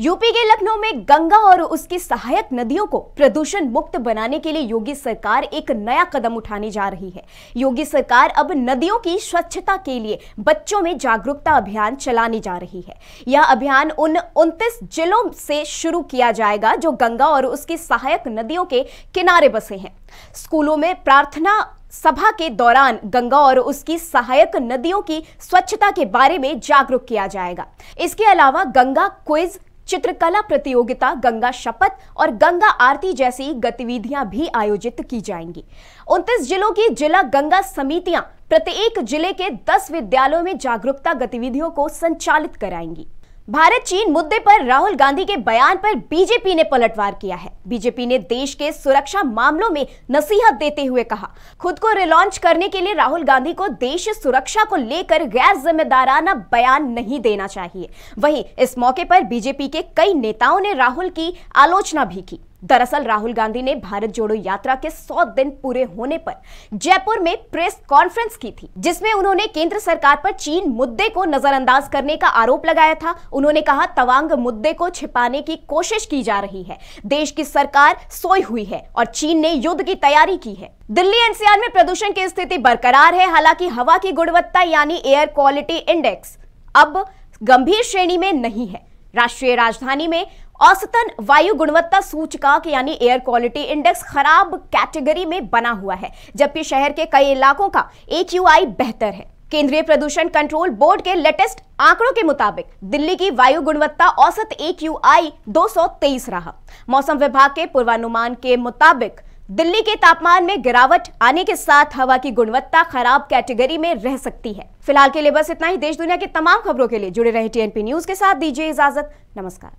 UP के लखनऊ में गंगा और उसकी सहायक नदियों को प्रदूषण मुक्त बनाने के लिए योगी सरकार एक नया कदम उठाने जा रही है योगी सरकार अब नदियों की स्वच्छता के लिए बच्चों में जागरूकता अभियान चलाने जा रही है यह अभियान उन उनतीस जिलों से शुरू किया जाएगा जो गंगा और उसकी सहायक नदियों के किनारे बसे हैं स्कूलों में प्रार्थना सभा के दौरान गंगा और उसकी सहायक नदियों की स्वच्छता के बारे में जागरूक किया जाएगा इसके अलावा गंगा क्विज चित्रकला प्रतियोगिता गंगा शपथ और गंगा आरती जैसी गतिविधियां भी आयोजित की जाएंगी उनतीस जिलों की जिला गंगा समितियां प्रत्येक जिले के 10 विद्यालयों में जागरूकता गतिविधियों को संचालित कराएंगी भारत चीन मुद्दे पर राहुल गांधी के बयान पर बीजेपी ने पलटवार किया है बीजेपी ने देश के सुरक्षा मामलों में नसीहत देते हुए कहा खुद को रिलॉन्च करने के लिए राहुल गांधी को देश सुरक्षा को लेकर गैर जिम्मेदाराना बयान नहीं देना चाहिए वहीं इस मौके पर बीजेपी के कई नेताओं ने राहुल की आलोचना भी की दरअसल राहुल गांधी ने भारत जोड़ो यात्रा के 100 दिन पूरे होने पर जयपुर में प्रेस कॉन्फ्रेंस की थी जिसमें उन्होंने केंद्र सरकार पर चीन मुद्दे को नजरअंदाज करने का आरोप लगाया था उन्होंने कहा तवांग मुद्दे को छिपाने की कोशिश की जा रही है देश की सरकार सोई हुई है और चीन ने युद्ध की तैयारी की है दिल्ली एनसीआर में प्रदूषण की स्थिति बरकरार है हालांकि हवा की गुणवत्ता यानी एयर क्वालिटी इंडेक्स अब गंभीर श्रेणी में नहीं है राष्ट्रीय राजधानी में औसतन वायु गुणवत्ता सूचकांक यानी एयर क्वालिटी इंडेक्स खराब कैटेगरी में बना हुआ है जबकि शहर के कई इलाकों का ए बेहतर है केंद्रीय प्रदूषण कंट्रोल बोर्ड के लेटेस्ट आंकड़ों के मुताबिक दिल्ली की वायु गुणवत्ता औसत ए क्यू आई रहा मौसम विभाग के पूर्वानुमान के मुताबिक दिल्ली के तापमान में गिरावट आने के साथ हवा की गुणवत्ता खराब कैटेगरी में रह सकती है फिलहाल के लिए बस इतना ही देश दुनिया के तमाम खबरों के लिए जुड़े रहे टीएनपी न्यूज के साथ दीजिए इजाजत नमस्कार